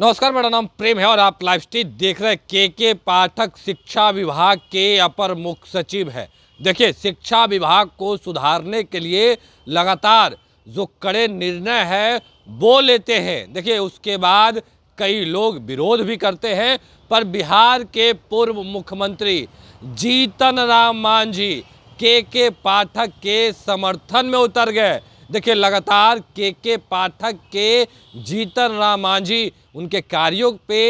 नमस्कार मेरा नाम प्रेम है और आप लाइव स्ट्रीट देख रहे हैं के के पाठक शिक्षा विभाग के अपर मुख्य सचिव है देखिए शिक्षा विभाग को सुधारने के लिए लगातार जो कड़े निर्णय है वो लेते हैं देखिए उसके बाद कई लोग विरोध भी करते हैं पर बिहार के पूर्व मुख्यमंत्री जीतन राम मांझी के के पाठक के समर्थन में उतर गए देखिए लगातार के के पाठक के जीतन राम मांझी उनके कार्यों पे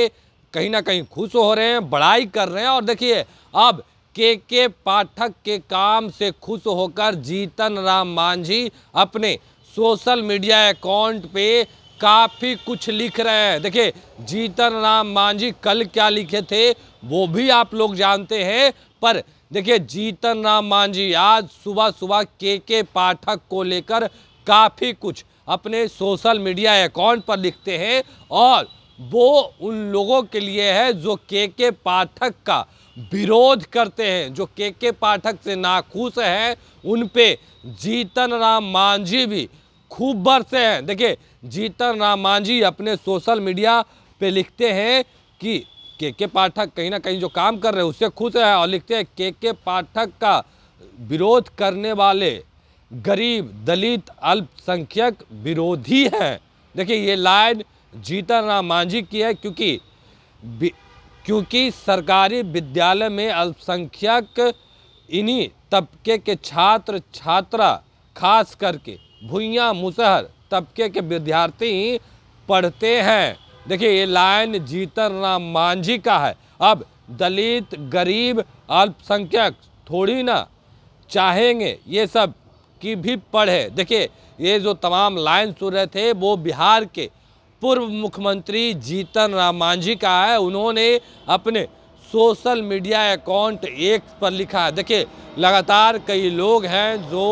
कहीं ना कहीं खुश हो रहे हैं बड़ाई कर रहे हैं और देखिए अब के के पाठक के काम से खुश होकर जीतन राम मांझी अपने सोशल मीडिया अकाउंट पे काफ़ी कुछ लिख रहे हैं देखिए जीतन राम मांझी कल क्या लिखे थे वो भी आप लोग जानते हैं पर देखिए जीतन राम मांझी आज सुबह सुबह के के पाठक को लेकर काफ़ी कुछ अपने सोशल मीडिया अकाउंट पर लिखते हैं और वो उन लोगों के लिए है जो के के पाठक का विरोध करते हैं जो के के पाठक से नाखुश हैं उन पे जीतन राम मांझी भी खूब बरसे हैं देखिए जीतन राम मांझी अपने सोशल मीडिया पे लिखते हैं कि के के पाठक कहीं ना कहीं जो काम कर रहे हैं उससे खुश है और लिखते हैं के के पाठक का विरोध करने वाले गरीब दलित अल्पसंख्यक विरोधी हैं देखिए ये लाइन जीतन राम मांझी की है क्योंकि क्योंकि सरकारी विद्यालय में अल्पसंख्यक इन्हीं तबके के छात्र छात्रा खास करके भुइया मुसहर तबके के विद्यार्थी पढ़ते हैं देखिए ये लाइन जीतन राम मांझी का है अब दलित गरीब अल्पसंख्यक थोड़ी ना चाहेंगे ये सब की भी पढ़े देखिए ये जो तमाम लाइन सुन रहे थे वो बिहार के पूर्व मुख्यमंत्री जीतन राम मांझी का है उन्होंने अपने सोशल मीडिया अकाउंट एक पर लिखा है देखिए लगातार कई लोग हैं जो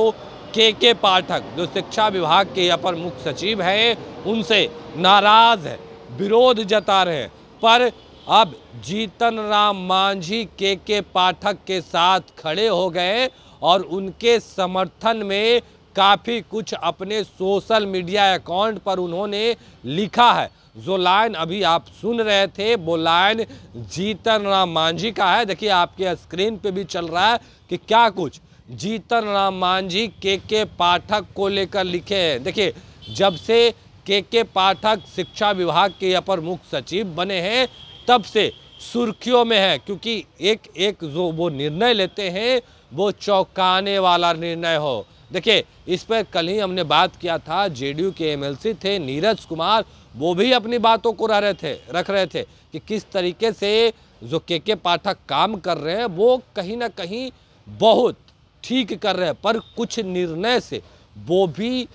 के के पाठक जो शिक्षा विभाग के अपर मुख्य सचिव हैं उनसे नाराज़ है विरोध जता रहे हैं पर अब जीतन राम मांझी के के पाठक के साथ खड़े हो गए और उनके समर्थन में काफ़ी कुछ अपने सोशल मीडिया अकाउंट पर उन्होंने लिखा है जो लाइन अभी आप सुन रहे थे वो लाइन जीतन राम मांझी का है देखिए आपके स्क्रीन पे भी चल रहा है कि क्या कुछ जीतन राम मांझी के के पाठक को लेकर लिखे हैं देखिए जब से के के पाठक शिक्षा विभाग के अपर मुख्य सचिव बने हैं तब से सुर्खियों में है क्योंकि एक एक जो वो निर्णय लेते हैं वो चौंकाने वाला निर्णय हो देखिए इस पर कल ही हमने बात किया था जेडीयू के एमएलसी थे नीरज कुमार वो भी अपनी बातों को रह रहे थे रख रहे थे कि किस तरीके से जो के के पाठक काम कर रहे हैं वो कहीं ना कहीं बहुत ठीक कर रहे हैं पर कुछ निर्णय से वो भी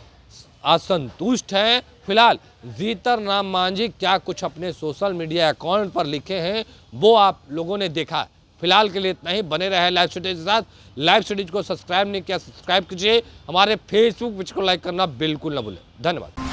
असंतुष्ट हैं फिलहाल जीतर नाम मांझी क्या कुछ अपने सोशल मीडिया अकाउंट पर लिखे हैं वो आप लोगों ने देखा फिलहाल के लिए इतना ही बने रहे लाइव स्टडीज के साथ लाइव स्टडीज को सब्सक्राइब नहीं किया सब्सक्राइब कीजिए हमारे फेसबुक पेज को लाइक करना बिल्कुल ना भूलें धन्यवाद